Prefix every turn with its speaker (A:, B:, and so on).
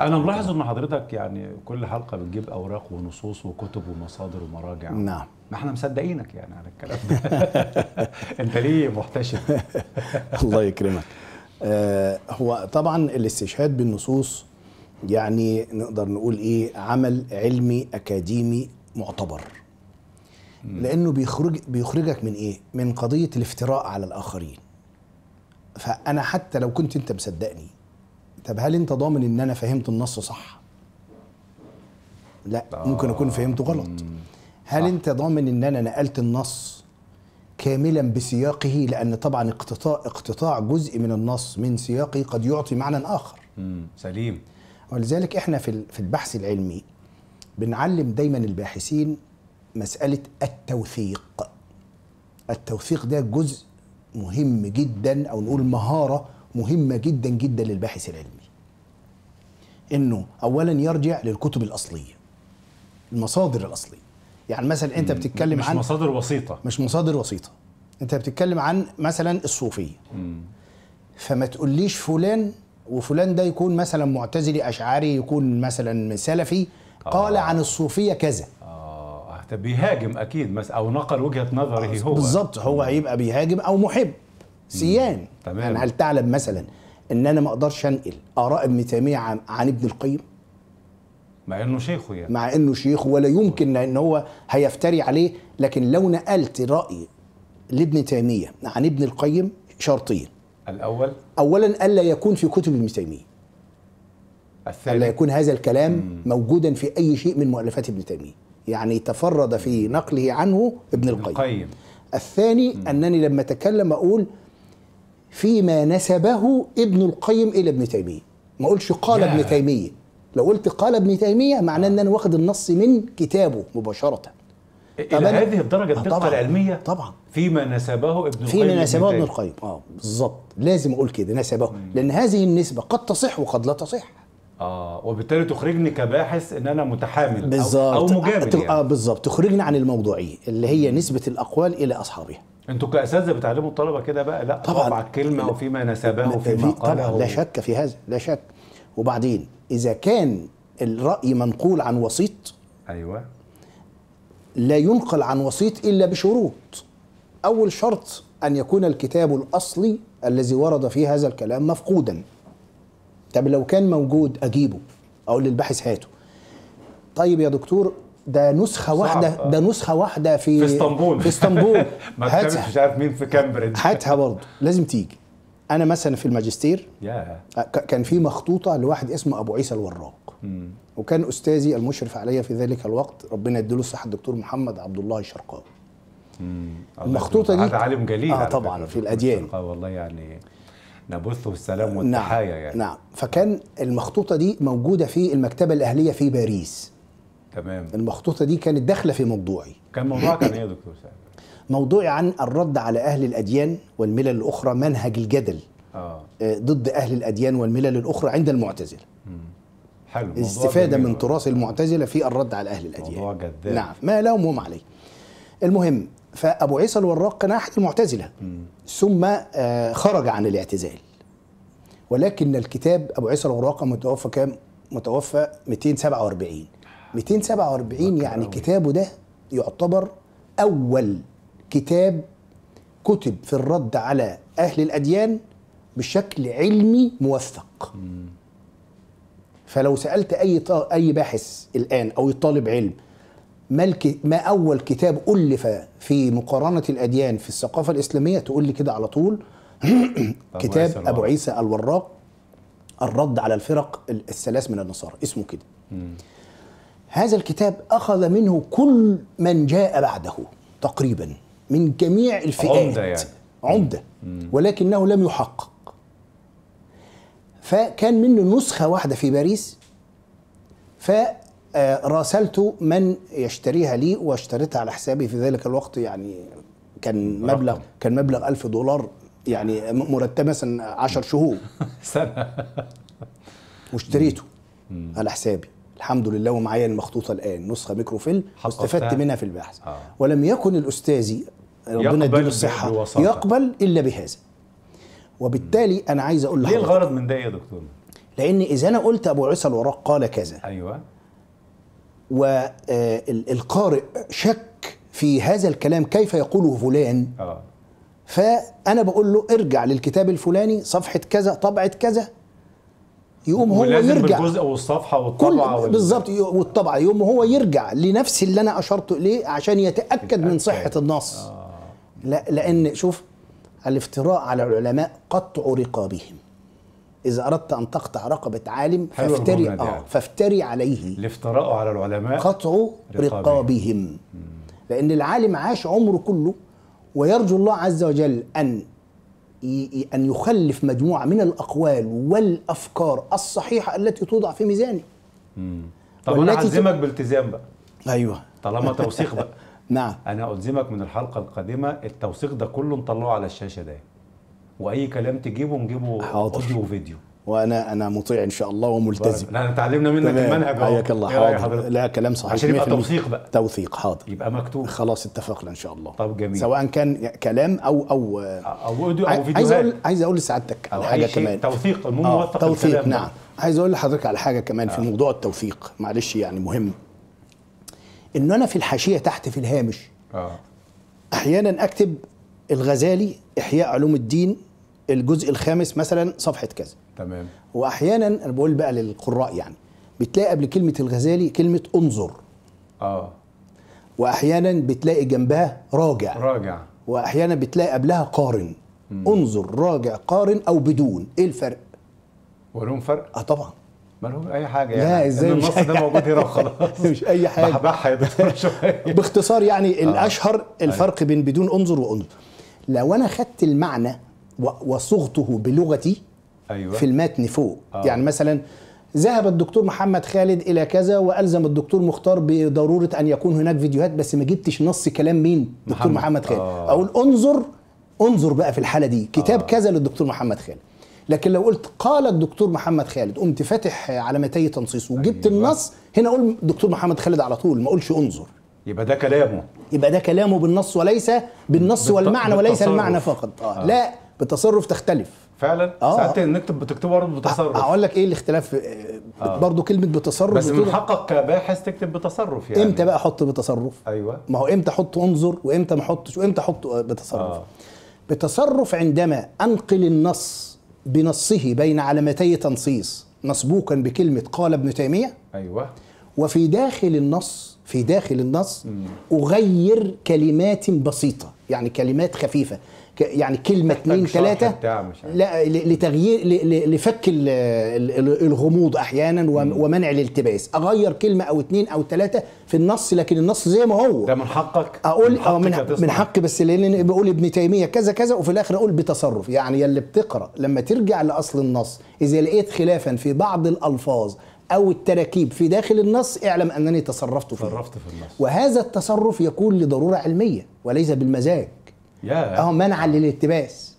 A: انا ملاحظ ان حضرتك يعني كل حلقه بتجيب اوراق ونصوص وكتب ومصادر ومراجع نعم ما احنا مصدقينك يعني على الكلام ده انت ليه محتشم الله يكرمك آه، هو طبعا الاستشهاد بالنصوص يعني نقدر نقول ايه عمل علمي اكاديمي معتبر لانه بيخرج بيخرجك من ايه من قضيه الافتراء على الاخرين فانا حتى لو كنت انت مصدقني طب هل انت ضامن ان انا فهمت النص صح لا آه. ممكن اكون فهمته غلط آه، هل انت ضامن ان انا نقلت النص كاملا بسياقه لان طبعا اقتطاع اقتطاع جزء من النص من سياقه قد يعطي معنى اخر مم. سليم ولذلك احنا في في البحث العلمي بنعلم دايما الباحثين مساله التوثيق التوثيق ده جزء مهم جدا او نقول مهاره مهمه جدا جدا للباحث العلمي انه اولا يرجع للكتب الاصليه المصادر الاصليه يعني مثلا انت بتتكلم مش عن مش مصادر وسيطه مش مصادر وسيطه انت بتتكلم عن مثلا الصوفيه فما تقوليش فلان وفلان ده يكون مثلا معتزلي اشعري يكون مثلا سلفي آه. قال آه. عن الصوفيه كذا اه طب بيهاجم اكيد مس او نقل وجهه نظره هو بالظبط هو هيبقى بيهاجم او محب سيان تمام يعني هل تعلم مثلا ان انا ما اقدرش انقل اراء ابن تيميه عن, عن ابن القيم مع انه شيخه يعني مع انه شيخه ولا يمكن ان هو هيفتري عليه لكن لو نقلت راي لابن تيميه عن ابن القيم شرطين الاول اولا الا يكون في كتب ابن تيميه الثاني الا يكون هذا الكلام مم. موجودا في اي شيء من مؤلفات ابن تيميه يعني تفرد في نقله عنه ابن القيم, القيم. الثاني مم. انني لما اتكلم اقول فيما نسبه ابن القيم الى ابن تيميه ما اقولش قال ابن تيميه لو قلت قال ابن تيميه معناه ان انا واخد النص من كتابه مباشره الى هذه الدرجه آه، الدقه طبعًا العلميه طبعا فيما نسبه ابن القيم فيما نسبه ابن القيم اه بالظبط لازم اقول كده نسبه مم. لان هذه النسبه قد تصح وقد لا تصح اه وبالتالي تخرجني كباحث ان انا متحامل او, أو مجامل يعني. اه بالظبط تخرجني عن الموضوعيه اللي هي نسبه الاقوال الى اصحابها انتوا كاساتذه بتعلموا الطلبه كده بقى لا طبعا على الكلمه وفيما نسبه وفيما قاله طبعا لا شك في هذا لا شك وبعدين اذا كان الراي منقول عن وسيط ايوه لا ينقل عن وسيط الا بشروط اول شرط ان يكون الكتاب الاصلي الذي ورد فيه هذا الكلام مفقودا طب لو كان موجود اجيبه اقول للباحث هاته طيب يا دكتور ده نسخه واحده ده نسخه واحده في في اسطنبول في اسطنبول هاتها مش عارف مين في كامبريدج هاتها برضه لازم تيجي انا مثلا في الماجستير yeah. كان في مخطوطه لواحد اسمه ابو عيسى الوراق mm. وكان استاذي المشرف عليا في ذلك الوقت ربنا يديله الصحه الدكتور محمد عبد الله الشرقاوي mm. المخطوطه دي هذا عالم جليل اه طبعا في الاديان والله يعني نبثه السلام نعم، والتحايا نعم يعني نعم فكان المخطوطه دي موجوده في المكتبه الاهليه في باريس تمام المخطوطه دي كانت داخله في موضوعي كان موضوعك عن ايه يا دكتور سعد موضوعي عن الرد على اهل الاديان والملل الاخرى منهج الجدل آه. آه، ضد اهل الاديان والملل الاخرى عند المعتزله حلو الاستفاده من تراث المعتزله في الرد على اهل الاديان موضوع جذاب نعم ما لهم وهم عليه المهم فابو عيسى الوراق كان احد المعتزله ثم آه، خرج عن الاعتزال ولكن الكتاب ابو عيسى الوراق متوفى كام متوفى 247 247 يعني كتابه ده يعتبر اول كتاب كتب في الرد على اهل الاديان بشكل علمي موثق فلو سالت اي اي باحث الان او طالب علم ما, الك... ما اول كتاب الف في مقارنه الاديان في الثقافه الاسلاميه تقول لي كده على طول كتاب عيسى ابو عيسى الوراق الرد على الفرق الثلاث من النصارى اسمه كده هذا الكتاب أخذ منه كل من جاء بعده تقريبا من جميع الفئات عمدة يعني. عمدة ولكنه لم يحقق فكان منه نسخة واحدة في باريس فراسلت من يشتريها لي واشتريتها على حسابي في ذلك الوقت يعني كان مبلغ كان مبلغ ألف دولار يعني مرتب مثلا 10 شهور سنة واشتريته على حسابي الحمد لله ومعايا المخطوطه الان نسخه ميكروفيل واستفدت منها في البحث آه. ولم يكن الاستاذي ربنا يديله الصحه بالوساطة. يقبل الا بهذا وبالتالي انا عايز اقول لحضرتك ليه الغرض من ده يا دكتور لان اذا انا قلت ابو عيسى الوراق قال كذا ايوه والقارئ آه، شك في هذا الكلام كيف يقوله فلان آه. فانا بقول له ارجع للكتاب الفلاني صفحه كذا طبعه كذا يقوم هو يرجع الجزء والصفحه والطبعه وال... بالظبط والطبعه يقوم هو يرجع لنفس اللي انا اشرت اليه عشان يتاكد, من صحه النص آه. لا لان شوف الافتراء على العلماء قطع رقابهم إذا أردت أن تقطع رقبة عالم فافتري آه فافتري عليه الافتراء على العلماء قطع رقابهم, رقابهم. لأن العالم عاش عمره كله ويرجو الله عز وجل أن أن يخلف مجموعة من الأقوال والأفكار الصحيحة التي توضع في ميزانه طب أنا أعزمك بالتزام بقى أيوه طالما توثيق بقى نعم أنا ألزمك من الحلقة القادمة التوثيق ده كله نطلعه على الشاشة ده وأي كلام تجيبه نجيبه أوديو وفيديو وانا انا مطيع ان شاء الله وملتزم احنا تعلمنا منك تمام. المنهج اهو حياك الله إيه حاضر حضرت. لا كلام صحيح عشان يبقى توثيق بقى توثيق حاضر يبقى مكتوب خلاص اتفقنا ان شاء الله طب جميل سواء كان كلام او او او او عايز اقول عايز اقول لسعادتك على حاجه كمان توثيق المهم موثق توثيق نعم عايز اقول لحضرتك على حاجه كمان في آه. موضوع التوثيق معلش يعني مهم ان انا في الحاشيه تحت في الهامش آه. احيانا اكتب الغزالي احياء علوم الدين الجزء الخامس مثلا صفحه كذا تمام واحيانا انا بقول بقى للقراء يعني بتلاقي قبل كلمه الغزالي كلمه انظر اه واحيانا بتلاقي جنبها راجع راجع واحيانا بتلاقي قبلها قارن مم. انظر راجع قارن او بدون ايه الفرق ولهم فرق اه طبعا مالهم اي حاجه يعني لا ازاي النص ده موجود هنا وخلاص مش اي حاجه بحبحها يا دكتور شويه باختصار يعني آه. الاشهر أيوه. الفرق بين بدون انظر وانظر لو انا خدت المعنى وصغته بلغتي أيوة. في المتن فوق آه. يعني مثلا ذهب الدكتور محمد خالد الى كذا والزم الدكتور مختار بضروره ان يكون هناك فيديوهات بس ما جبتش نص كلام مين دكتور محمد خالد آه. اقول انظر انظر بقى في الحاله دي كتاب آه. كذا للدكتور محمد خالد لكن لو قلت قال الدكتور محمد خالد قمت فاتح علامتي تنصيص وجبت أيوة. النص هنا اقول دكتور محمد خالد على طول ما اقولش انظر يبقى ده كلامه يبقى ده كلامه بالنص وليس بالنص بالت... والمعنى بالتصرف. وليس المعنى فقط آه. آه. لا بتصرف تختلف فعلا آه. ساعتين نكتب بتكتبه برضه بتصرف هقول لك ايه الاختلاف آه،, آه. برضه كلمه بتصرف بس من حقك كباحث تكتب بتصرف يعني امتى بقى احط بتصرف ايوه ما هو امتى احط انظر وامتى ما احطش وامتى احط آه، بتصرف آه. بتصرف عندما انقل النص بنصه بين علامتي تنصيص مسبوقا بكلمه قال ابن تيميه ايوه وفي داخل النص في داخل النص اغير كلمات بسيطه يعني كلمات خفيفه يعني كلمه اثنين ثلاثه لا لتغيير لفك الغموض احيانا ومنع الالتباس اغير كلمه او اثنين او ثلاثه في النص لكن النص زي ما هو ده من حقك اقول من آه، حقك من, حق من حقي بس لان بقول ابن تيميه كذا كذا وفي الاخر اقول بتصرف يعني يلي بتقرا لما ترجع لاصل النص اذا لقيت خلافا في بعض الالفاظ أو التراكيب في داخل النص اعلم أنني تصرفت فيه تصرفت في النص وهذا التصرف يكون لضرورة علمية وليس بالمزاج أهو منعا للالتباس